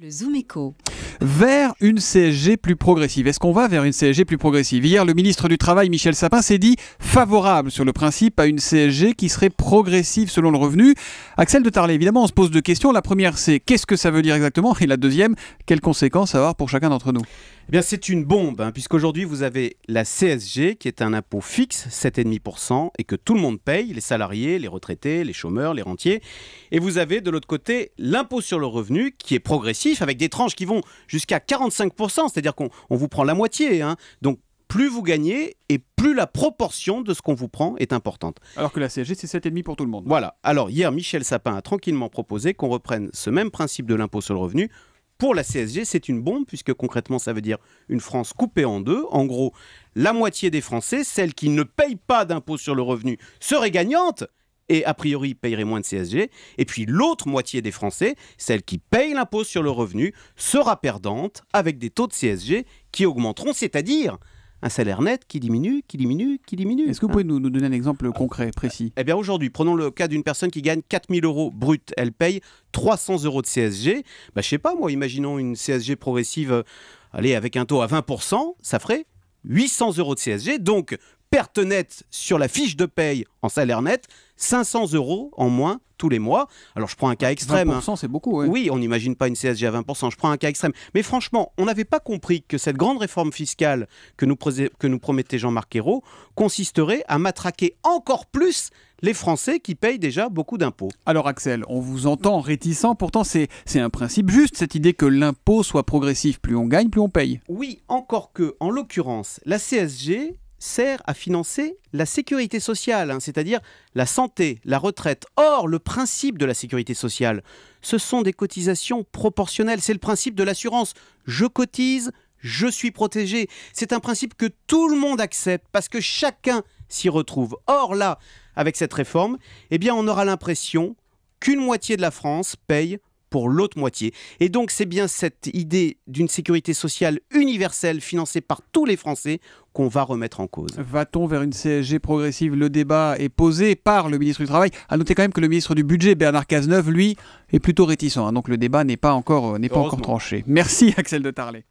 Le Zoom Vers une CSG plus progressive. Est-ce qu'on va vers une CSG plus progressive Hier, le ministre du Travail, Michel Sapin, s'est dit favorable sur le principe à une CSG qui serait progressive selon le revenu. Axel de Tarlet, évidemment, on se pose deux questions. La première, c'est qu'est-ce que ça veut dire exactement Et la deuxième, quelles conséquences avoir pour chacun d'entre nous eh c'est une bombe, hein, puisqu'aujourd'hui, vous avez la CSG, qui est un impôt fixe, 7,5%, et que tout le monde paye, les salariés, les retraités, les chômeurs, les rentiers. Et vous avez, de l'autre côté, l'impôt sur le revenu, qui est progressif, avec des tranches qui vont jusqu'à 45%, c'est-à-dire qu'on vous prend la moitié. Hein. Donc, plus vous gagnez et plus la proportion de ce qu'on vous prend est importante. Alors que la CSG, c'est 7,5 pour tout le monde. Voilà. Alors, hier, Michel Sapin a tranquillement proposé qu'on reprenne ce même principe de l'impôt sur le revenu pour la CSG, c'est une bombe, puisque concrètement, ça veut dire une France coupée en deux. En gros, la moitié des Français, celle qui ne paye pas d'impôt sur le revenu, serait gagnante et a priori payerait moins de CSG. Et puis l'autre moitié des Français, celle qui paye l'impôt sur le revenu, sera perdante avec des taux de CSG qui augmenteront, c'est-à-dire un salaire net qui diminue, qui diminue, qui diminue. Est-ce que vous pouvez hein nous, donner un exemple concret, précis Eh bien aujourd'hui, prenons le cas d'une personne qui gagne 4000 euros brut, elle paye 300 euros de CSG. Je bah, je sais pas moi, imaginons une CSG progressive, euh, allez, avec un taux à 20%, ça ferait 800 euros de CSG, donc perte nette sur la fiche de paye en salaire net, 500 euros en moins tous les mois. Alors je prends un cas extrême. 20%, hein. c'est beaucoup. Oui, on n'imagine pas une CSG à 20%. Je prends un cas extrême. Mais franchement, on n'avait pas compris que cette grande réforme fiscale que nous, que nous promettait Jean-Marc Ayrault consisterait à matraquer encore plus les Français qui payent déjà beaucoup d'impôts. Alors Axel, on vous entend réticent, pourtant c'est un principe juste, cette idée que l'impôt soit progressif, plus on gagne, plus on paye. Oui, encore que, en l'occurrence, la CSG, sert à financer la sécurité sociale, hein, c'est-à-dire la santé, la retraite. Or, le principe de la sécurité sociale, ce sont des cotisations proportionnelles. C'est le principe de l'assurance. Je cotise, je suis protégé. C'est un principe que tout le monde accepte parce que chacun s'y retrouve. Or, là, avec cette réforme, eh bien, on aura l'impression qu'une moitié de la France paye pour l'autre moitié. Et donc c'est bien cette idée d'une sécurité sociale universelle financée par tous les Français qu'on va remettre en cause. Va-t-on vers une CSG progressive Le débat est posé par le ministre du Travail. À noter quand même que le ministre du Budget, Bernard Cazeneuve, lui, est plutôt réticent. Hein. donc le débat n'est pas encore, euh, n'est pas encore tranché. Merci Axel de Tarlet.